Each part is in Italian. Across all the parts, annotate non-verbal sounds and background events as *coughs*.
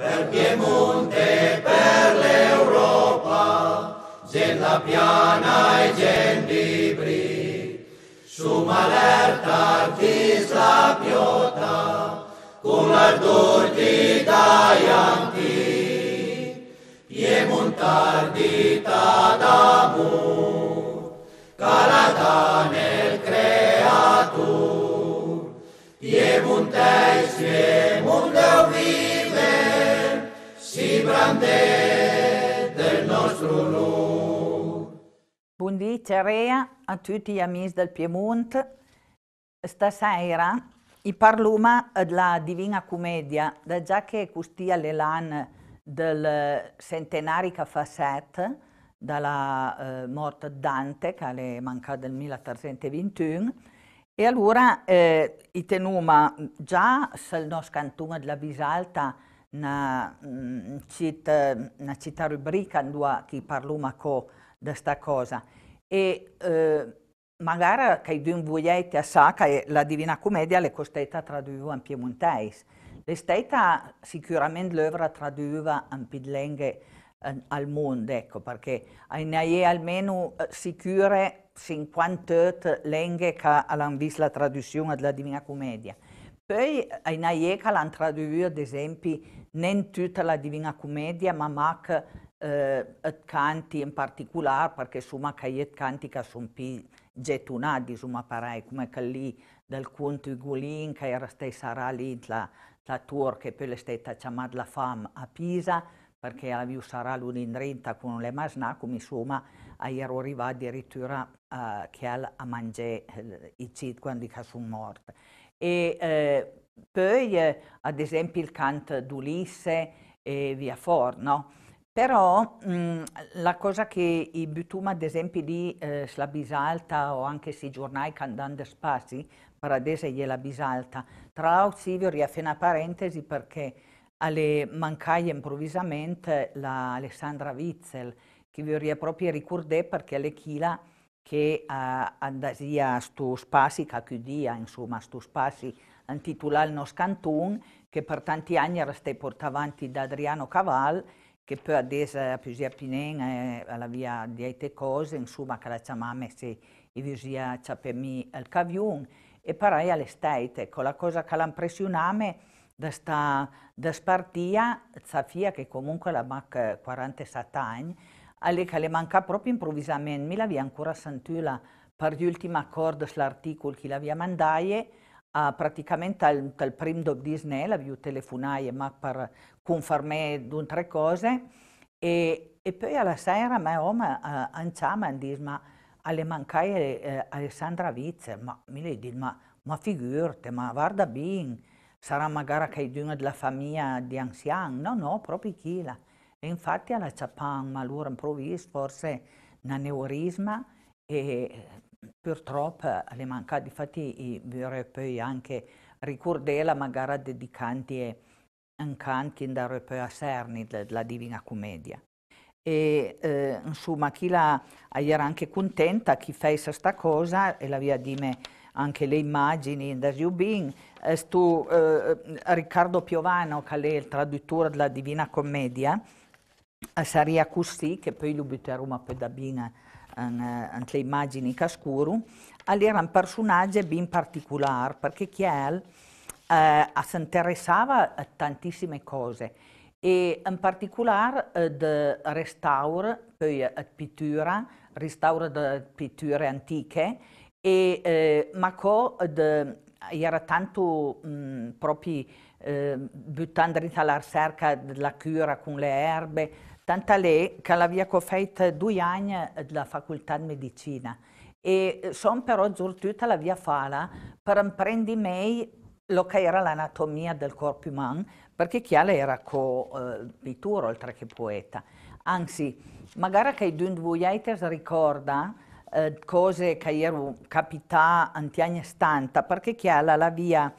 Per Piemonte, per l'Europa, gent la piana e gent di Bri. Su malerta tis la piota, cum l'ardor di daianti. Piemontar di tadamur, calata nel creatur, Piemonteis fiel, grande del nostro Lord. Buongiorno a tutti gli amici del Piemonte. Stasera i parluma della Divina Commedia, da già che custia l'elan del centenario che fa sette, dalla eh, morte di Dante, che è mancata nel 1321, e allora eh, i tenuma già sul nostro cantone della Bisalta na mm, cita, na cita rubrica dove chi parla di questa cosa. E eh, magari che di un vogliete sa che la Divina Commedia le è costata traduita in piemontese. È sicuramente l'opera traduita in più lingue eh, al mondo, ecco, perché ne è almeno eh, sicure 58 lingue che hanno visto la traduzione della Divina Commedia. Poi eh, in Aieca l'hanno tradotto, ad esempio, non tutta la Divina Commedia, ma anche eh, canti in particolare, perché sono caiet canti che sono più gettonati, insomma, parai, come quelli del conto Igulin, che era stai sarà lì la, la tour, che poi è stata chiamata la fam a Pisa, perché la aveva sarà l'unindrinta con le masnà, come insomma, ero arrivata addirittura eh, che a mangiare eh, i cid quando sono morti. E eh, poi, eh, ad esempio, il canto d'Ulisse e via for, no? Però mh, mm, la cosa che i Butum, ad esempio, di eh, Sla Bisalta o anche si giornai Candande Spazi, Paradese la Bisalta, tra l'altro io riaffe una parentesi perché alle mancai improvvisamente la Alessandra Witzel, che vi proprio ricordare perché alle chila che eh, andazia a spazio, spazi, cacudia, insomma, a sto spazi intitolato il nostro canton, che per tanti anni era stato portato avanti da Adriano Caval, che poi adesso a Pusia Pinen eh, alla via di Aite Cose, insomma, che la chiamame se i Pusia Ciapemi al Cavion, e parai all'estate. Ecco, la cosa che l'impressionava da sta da spartia, Zafia, che comunque la MAC 47 anni, ale le manca proprio improvvisamente, Mi l'avia ancora sentita per gli ultimi accordi sull'articolo che l'avia mandaie, uh, praticamente al, al primo dop Disney l'avia telefonai ma per confermare due o tre cose e, e, poi alla sera mia mamma uh, anciama mi disse ma alle mancai eh, Alessandra Witzer, ma mi lei dice ma, ma figurate, ma guarda bene, sarà magari che è di una della famiglia di anziani, no no, proprio chi la. Infatti alla Japan Malura improvvisa forse un aneurisma e purtroppo le manca, infatti vorrei poi anche ricordare magari dedicanti un canti da poi a Cerni della Divina Commedia. E eh, insomma chi la era anche contenta, chi fece questa cosa e la via di me anche le immagini da Giubin, eh, eh, Riccardo Piovano che è il traduttore della Divina Commedia, sarà così che poi lo butteremo poi da bina le immagini cascuru, era un personaggio ben particolare perché Chiel eh, si interessava a tantissime cose e in particolare eh, al restauro, poi a eh, pittura, restauro di pitture antiche, e, eh, ma che era tanto mh, mm, proprio eh, buttando alla cerca della cura con le erbe, Tant'è che l'avevo fatto due anni alla eh, facoltà di medicina e eh, sono però giunta la via Fala per imprendere lo che era l'anatomia del corpo umano, perché Chiala era co pittore eh, oltre che poeta. Anzi, magari che di voi ricorda eh, cose che erano capitate negli anni 70, perché Chiala l'aveva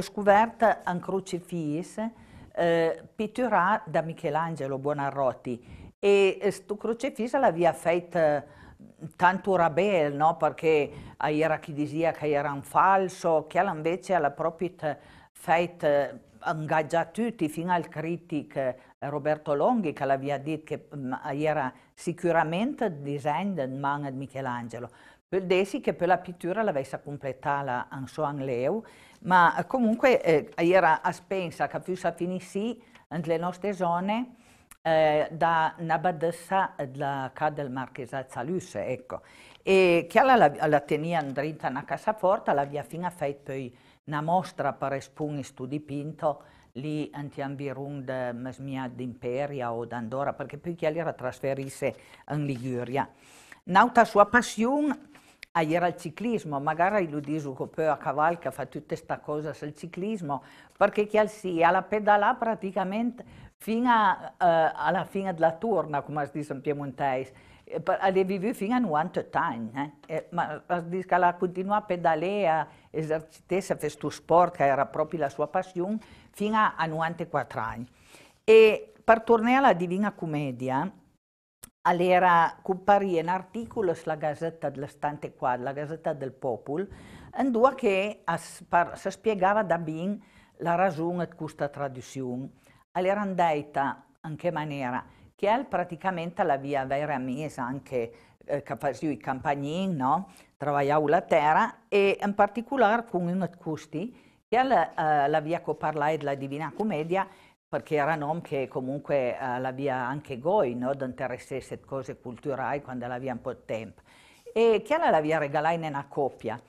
scoperta in crucifisse eh, pittura da Michelangelo Buonarroti e questo eh, crocefisso l'aveva fatto eh, tanto rabel, no? perché era chi diceva che era un falso, che invece l'ha proprio eh, fatto ingaggiare tutti, fino al critico Roberto Longhi che l'aveva detto che mm, era sicuramente il disegno in mano di Michelangelo. Poi disse che per la pittura l'avesse completata in suo angleu, ma eh, comunque eh, era a spensa che più si finissì nelle nostre zone eh, da una badessa della eh, del Marchesa Zalusse, ecco. E che alla, la tenia dritta una cassaforte, alla via fine ha poi una mostra per espunire stu dipinto lì antiambirun da eh, Masmia d'Imperia o d'Andorra, perché poi era trasferisse in Liguria. Nauta sua passione Ah, era il ciclismo, magari lui dice che poi a cavalca fa tutte queste cose sul ciclismo, perché che sia la pedalà praticamente fino a, uh, alla fine della turna, come si dice in piemontese, e vive fino a 90 anni, eh? ma la continua a pedalare, a esercitarsi questo sport che era proprio la sua passione, fino a 94 anni. E per tornare alla Divina Commedia, all'era comparì un articolo sulla gazzetta dell'estante qua, la gazzetta del Popol, in due che si spiegava da bin la ragione di questa traduzione. All'era andata in che maniera? Che è praticamente la via vera mesa anche eh, i campagnini, no? Travagliavo la terra e in particolare con un di che è la, eh, la via che parlai della Divina Commedia, perché era un uomo che comunque eh, l'aveva anche goi, no? d'interesse queste cose culturali quando l'aveva un po' di tempo. E chi la l'aveva regalata in una coppia,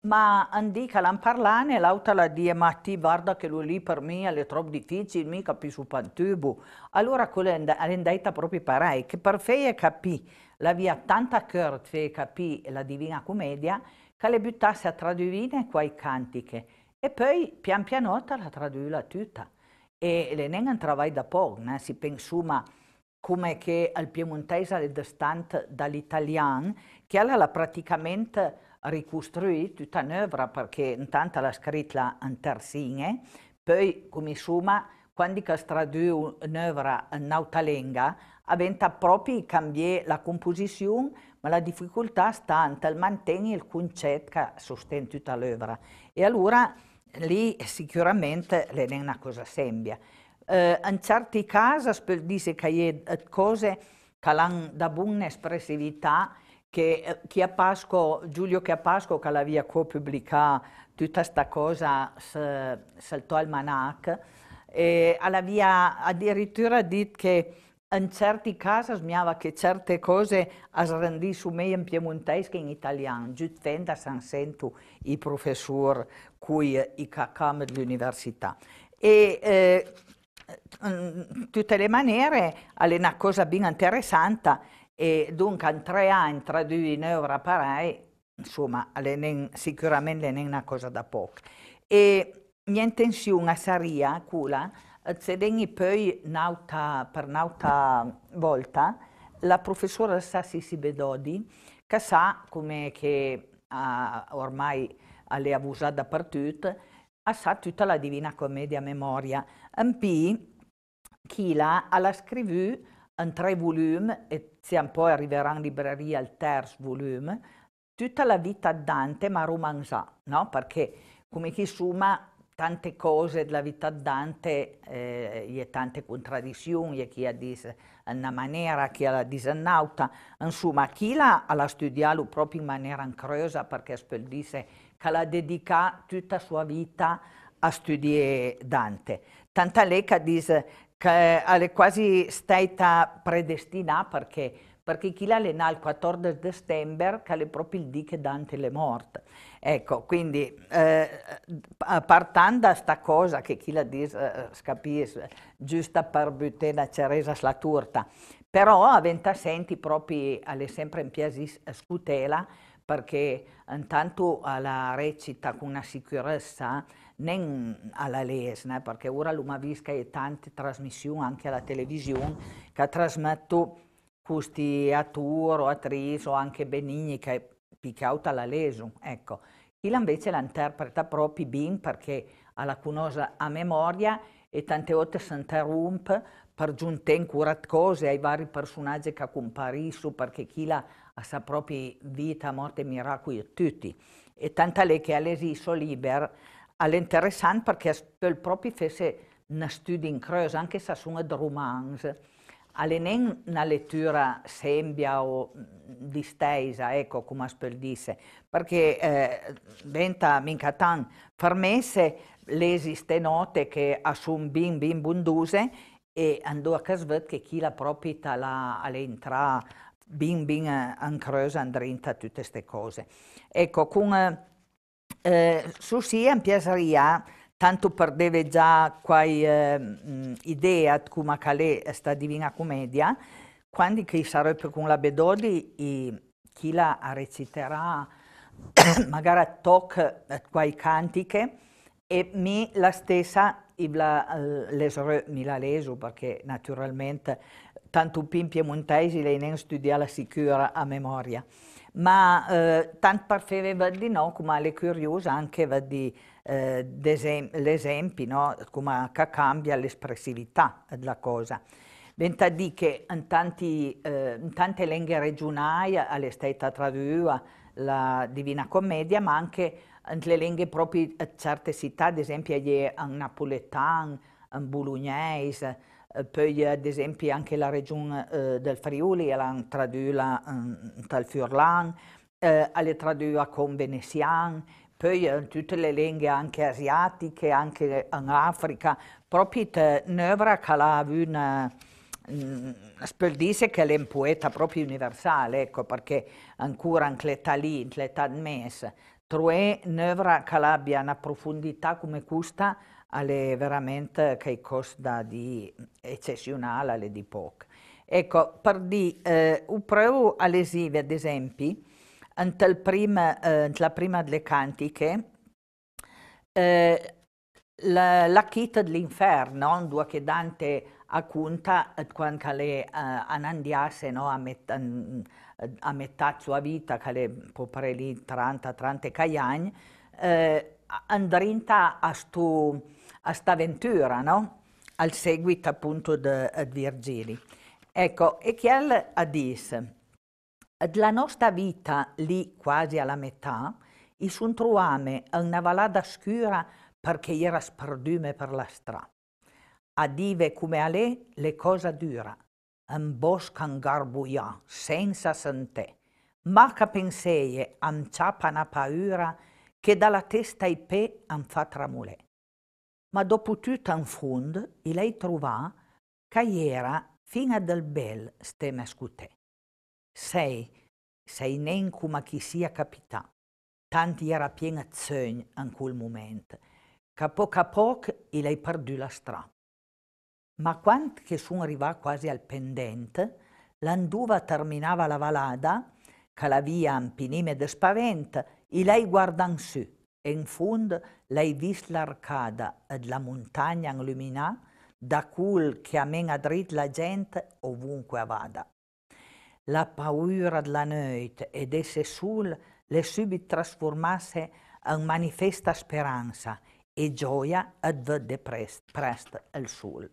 ma Andica l'ha parlato e l'altra la dice, ma ti guarda che lui lì per me è troppo difficile, mi capisco pantubo. Allora quella è andata proprio parai, che per fare capire, l'aveva tanta cura per capire la Divina Commedia, che le buttasse a tradurre in quei cantiche. E poi pian pianotto la traduiva tutta e l'Enen en un de poc, né? si pensa come che il piemontese è distante dall'italiano, che ha praticamente ricostruito tutta un'opera perché intanto l'ha scritta in terzine, poi come insomma, quando si traduce un'opera in nautalenga, avventa proprio cambiare la composizione, ma la difficoltà sta nel mantenere il concetto che sostiene tutta l'opera. E allora lì sicuramente è una cosa sembia. Eh, in certi casi dice che c'è cose che hanno da buona espressività che eh, chi a Pasco, Giulio che a Pasco che l'aveva pubblicato tutta questa cosa saltò al manac e alla addirittura detto che in certi casi smiava che certe cose as rendì su in piemontese che in italiano, giuttenda san sento i professori cui eh, i cacam dell'università. E eh, in tutte le maniere è una cosa ben interessante e dunque in tre anni tradurre in euro parai, insomma, è sicuramente non è una cosa da poco. E mia intenzione sarebbe quella Zedegni poi, nauta, per nauta volta, la professora Sassi Bedodi, che sa come che ah, ormai l'è abusata dappertutto, ha sa tutta la Divina Commedia a memoria. In P, chi l'ha, ha scritto in tre volumi, e poi arriverà in libreria il terzo volume, tutta la vita di Dante ma romanzà, no? Perché come chi suma tante cose della vita di Dante eh, e tante contraddizioni, e chi ha detto in una maniera, chi ha detto in disannauta, insomma, chi l'ha studiato proprio in maniera incrosa perché Spel disse che la dedicato tutta la sua vita a studiare Dante. Tanta lei che dice che è quasi stata predestinata perché perché chi l'ha le il 14 settembre che è proprio il dì che Dante le morte. Ecco, quindi eh, partendo da questa cosa che chi la dice eh, capisce, giusta per buttare butena ceresa la torta, però a senti proprio alle sempre in piasi eh, scutela perché intanto alla recita con una sicurezza non alla lesna, perché ora l'Umavisca e tante trasmissioni anche alla televisione che trasmesso questi Custi Aturo, o anche Benigni che picauta la lesum, ecco. Ila invece la interpreta proprio bin perché ha lacunosa a memoria e tante volte s'interrompe per giunte in curat cose ai vari personaggi che compariscono perché chi la ha sa propria vita, morte e miracoli tutti. E tanta lei che all'esiso liber all'interessante perché il proprio fece una studio in creuse, anche se sono romanze Ale nen una lettura sembia o distesa, ecco come per disse, perché eh, diventa minca tan farmesse le esiste note che assun bin bin bunduse e andò a casvet che chi la propita la all'entra bin bin eh, ancrosa andrinta tutte queste cose. Ecco, con eh, eh su sì, in piaceria tanto per perdeva già quai eh, idea come calè sta Divina Commedia, quando che più con la Bedodi chi la reciterà *coughs* magari toc quai cantiche e mi la stessa la, eh, lesore, mi la leso perché naturalmente tanto in piemontesi lei non studia la sicura a memoria ma eh, tanto per fare di no come le curiosa anche va di eh, l'esempio, no? come cambia l'espressività della cosa. Venta di che in, tanti, eh, in tante lingue regionali è stata tradotta la Divina Commedia, ma anche le lingue proprio di certe città, ad esempio in napoletano, in bolognese, eh, poi ad esempio anche la regione eh, del Friuli l'hanno tradotta dal mm, Furlan, eh, l'hanno tradotta con veneziano, poi in eh, tutte le lingue anche asiatiche, anche in Africa, proprio Nevra che ha una mm, per che è un poeta proprio universale, ecco, perché ancora anche l'età lì, in l'età mese, trovare Nevra che abbia una profondità come questa è veramente qualcosa di eccezionale, di poco. Ecco, per dire, eh, un preu all'esive, ad esempio, prima, eh, la prima delle cantiche, eh, la, la chita dell'inferno, due che Dante acconta eh, quando le eh, anandiasse no, a, met, mm, a metà sua vita, che le popre lì 30-30 anni, eh, andrinta a questa avventura, no? al seguito appunto di eh, Virgili. Ecco, e chi ha eh, detto della nostra vita, lì quasi alla metà, i sun truame a una valada scura perché era sperdume per la strada. A dive come a lei le cose dura, un bosco ingarbuia, senza sentè, ma che penseie anciapa una paura che dalla testa ai pe an fa tramulè. Ma dopo tutto un fund, lei trovà che era fino del bel steme scutè sei, Sei nencuma chi sia capità. Tanti era piena zogn in quel momento, che a poco a poco hai perduto la strada. Ma quando son arrivata quasi al pendente, l'anduva terminava la valada, che la via impinime de spaventa, e lei guarda in su, e in fondo lei vis l'arcada ed la montagna illuminata, da cul che a men adrit la gente ovunque vada la paura della la noite et de ce soul le subit transformasse en manifesta speranza e gioia advede presto, presto il sol.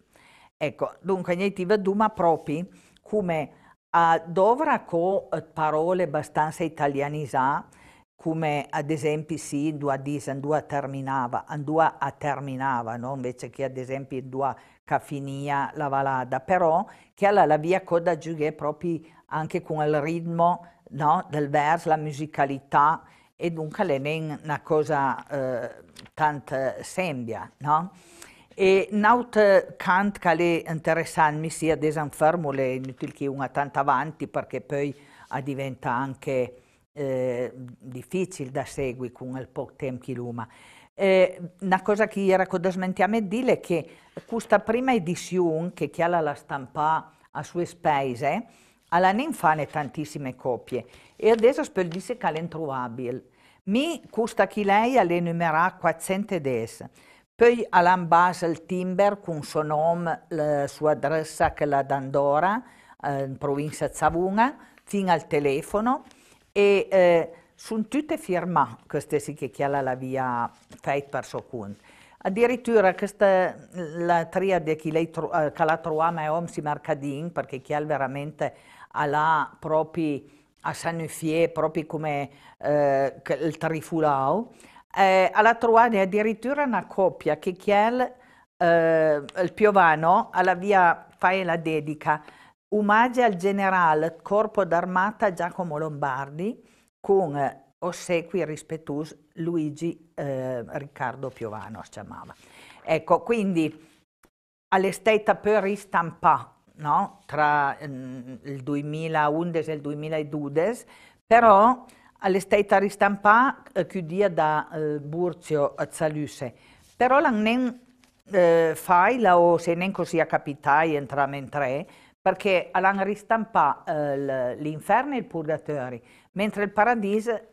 Ecco, dunque, niente veduma proprio come a dovra con parole abbastanza italianizzate come ad esempio si indua dis, andua terminava, andua a terminava, no? invece che ad esempio indua cafinia la valada, però che alla la via coda giughe proprio anche con il ritmo no? del verso, la musicalità, e dunque non è una cosa eh, tanto eh, sembia, no? E altro eh, canto che è interessante, mi sia desanfermo, è inutile che una tanto avanti perché poi diventa anche eh, difficile da seguire con il poco tempo che l'uma. Eh, una cosa che era che smentiamo è dire che questa prima edizione che Chiala la stampa a sue spese, alla non fanno tantissime copie e adesso per dire che è introvabile. Mi costa che lei alle numerà 410, poi all'ambassa il timber con suo nome, la sua adressa che la Dandora, eh, in provincia di Savuna, fino al telefono, e eh, sono tutte firma queste che chiama la via Fait per suo Addirittura questa, la triade che lei uh, eh, che la troviamo è Om si mercadin, perché chi ha veramente alla propri a Sanufie, proprio come eh, il Trifulao, eh, alla trovare addirittura una coppia che chiel eh, il Piovano alla via fa la dedica Omaggi al generale Corpo d'Armata Giacomo Lombardi con ossequi rispettosi Luigi eh, Riccardo Piovano si chiamava. Ecco, quindi all'estate per ristampare no? tra mm, il 2011 e il 2012, però all'estate ristampata eh, chiudia da eh, Burzio a Zaluse, però l'anno eh, fai, o se non così a capitai, entrambe in tre, perché Alan ristampa eh, l'inferno e il purgatorio, mentre il paradiso,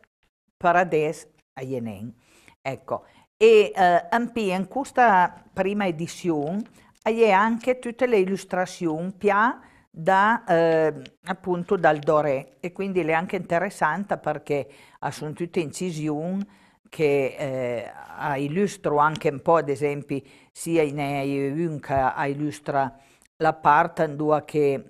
paradiso a Yenen. Ecco, e eh, Ampi in questa prima edizione hai anche tutte le illustrazioni che da, eh, appunto dal Doré e quindi è anche interessante perché sono tutte incisioni che eh, illustro anche un po' ad esempio sia in Ayun che illustra la parte dove che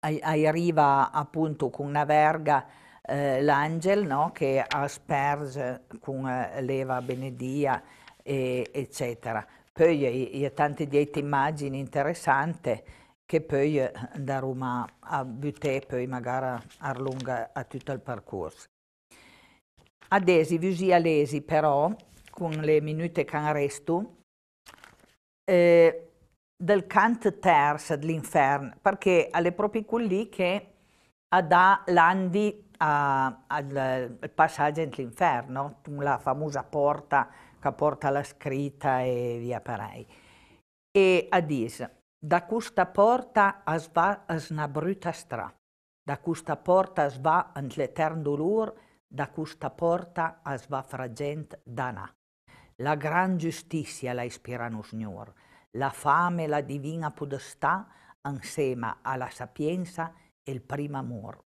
arriva appunto con una verga eh, l'angel no? che asperge con eh, l'eva benedia e, eccetera poi ci sono tante diete immagini interessanti che poi eh, da Roma a Butè poi magari allunga a tutto il percorso Adesi, Vusi Alesi però, con le minute che resto, eh, del Kant Terz dell'Inferno, perché alle proprie quelli che dà l'Andi al, passaggio dell'Inferno, la famosa porta che porta la scritta e via parei. E a dis, da questa porta as va una brutta stra, da questa porta as va l'eterno dolore, da questa porta as fra gente dana. La gran giustizia la ispira no Signore la fame, la divina podestà, ansema alla sapienza e il primo amor.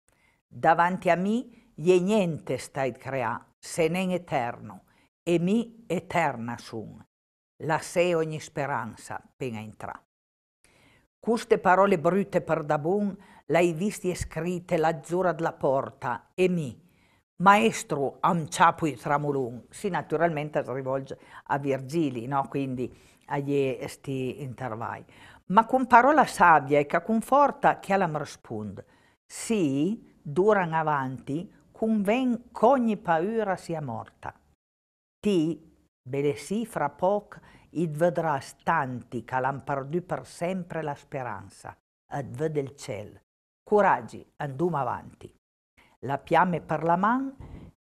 Davanti a me gli niente stai creà, se non eterno, e mi eterna sun. La se ogni speranza pena entra. Queste parole brutte per Dabun l'hai visti e scritte l'azzurra della porta e mi, maestro am amciapui tramulun, si naturalmente rivolge a Virgili, no? quindi agli sti intervai. Ma con parola sabbia e che conforta che la rispond. Sì, duran avanti, conven ogni paura sia morta. Ti, belesì fra poc, id vedras tanti che l'han perdu per sempre la speranza, ad vede il ciel. Coraggi, andiamo avanti. La piame per la man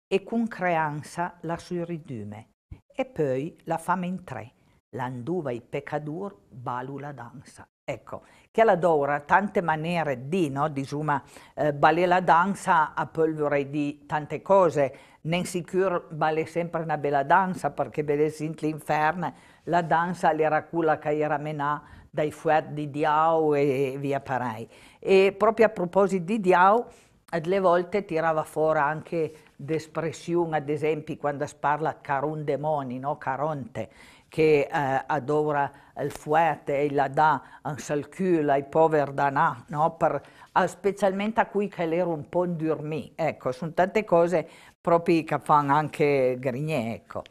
e con creanza la sui ridume, e poi la fame in tre l'anduva i peccadur balula danza. Ecco, che la dora tante maniere di, no? di suma, eh, bale la danza a polvere di tante cose, non sicuro balè sempre una bella danza perché vedessi l'inferno, la danza l'era quella che era menà dai fuochi di Diao e via parai. E proprio a proposito di Diao, le volte tirava fuori anche d'espressione, ad esempio, quando si parla carun demoni, no? caronte, che eh, adora il fuete il la dà un seul cul ai poveri danà, no? per, specialmente a cui che l'era un po' dormì. Ecco, sono tante cose proprio che fanno anche Grignè, ecco.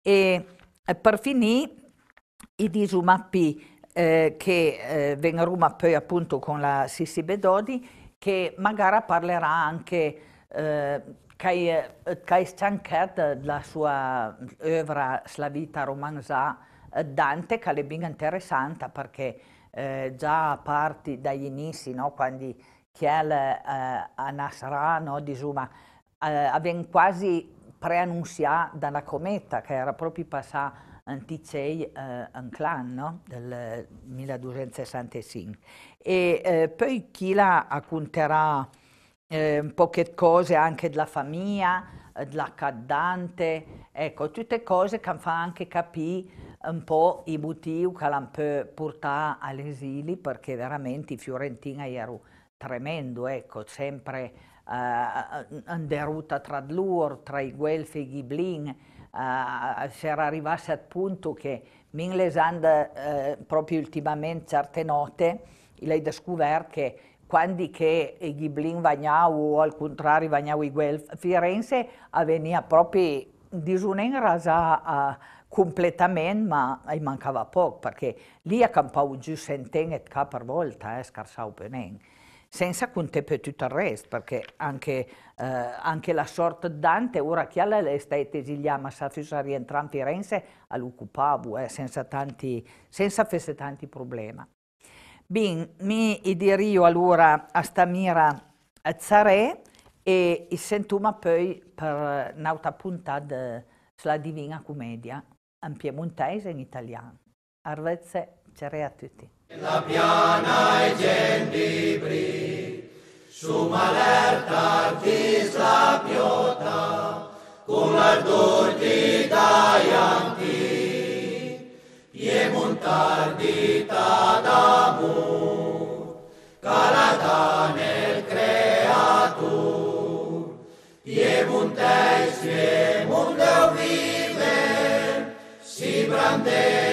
E, e per finire, i disumappi eh, che eh, vengono poi appunto con la Sissi Bedodi, che magari parlerà anche eh, che, è stancato della sua opera slavita romanza eh, Dante, che è ben interessante perché eh, già a parte dagli inizi, no, quando Chiel eh, a Nasra, no, di eh, aveva quasi preannunziato dalla cometa che era proprio passata Anticei eh, clan no? del 1265 e eh, poi chi la racconterà eh, poche cose anche della famiglia, eh, della cantante, ecco, tutte cose che fa anche capire un po' i motivi che l'hanno portato all'esilio, perché veramente i fiorentini erano tremendo, ecco, sempre eh, in deruta tra loro, tra i guelfi e i ghiblin, eh, si era arrivati al punto che Min Lesand, eh, proprio ultimamente, certe note, lei ha scoperto che quando che Ghiblin vagnau o al contrario vagnau i Guelf, Firenze veniva proprio disunendo rasa completamente, ma gli mancava poco, perché lì accampavo giù centene di capo per volta, eh, scarsavo penen. Senza contare tutto il resto, perché anche, eh, anche la sorte di Dante, ora che alla è stata esiliata, ma se fosse rientrata in Firenze, all'occupavo, eh, senza, tanti, senza tanti problemi. Bin, mi dirio allora a sta mira zare e sentiamo poi per un'altra puntata sulla Divina Commedia, in piemontese e in italiano. Arvezze, ciao a tutti. La piana e gendibri, su malerta di la con cum di tutti tardita d'amor calata nel creatur iemunteis iemun Deus vive si brandeis